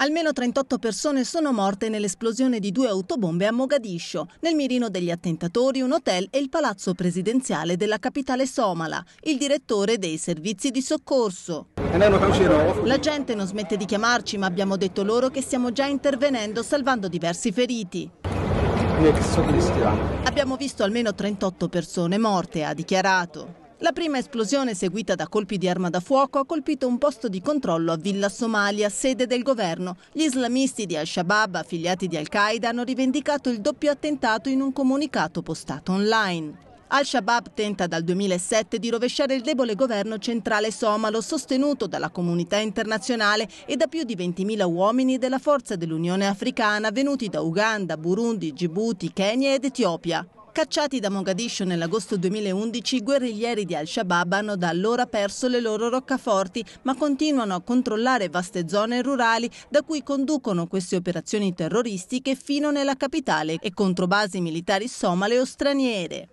Almeno 38 persone sono morte nell'esplosione di due autobombe a Mogadiscio, nel mirino degli attentatori un hotel e il palazzo presidenziale della capitale somala, il direttore dei servizi di soccorso. La gente non smette di chiamarci, ma abbiamo detto loro che stiamo già intervenendo salvando diversi feriti. Abbiamo visto almeno 38 persone morte, ha dichiarato. La prima esplosione seguita da colpi di arma da fuoco ha colpito un posto di controllo a Villa Somalia, sede del governo. Gli islamisti di Al-Shabaab, affiliati di Al-Qaeda, hanno rivendicato il doppio attentato in un comunicato postato online. Al-Shabaab tenta dal 2007 di rovesciare il debole governo centrale somalo sostenuto dalla comunità internazionale e da più di 20.000 uomini della forza dell'Unione Africana venuti da Uganda, Burundi, Djibouti, Kenya ed Etiopia. Cacciati da Mogadiscio nell'agosto 2011, i guerriglieri di Al-Shabaab hanno da allora perso le loro roccaforti, ma continuano a controllare vaste zone rurali da cui conducono queste operazioni terroristiche fino nella capitale e contro basi militari somale o straniere.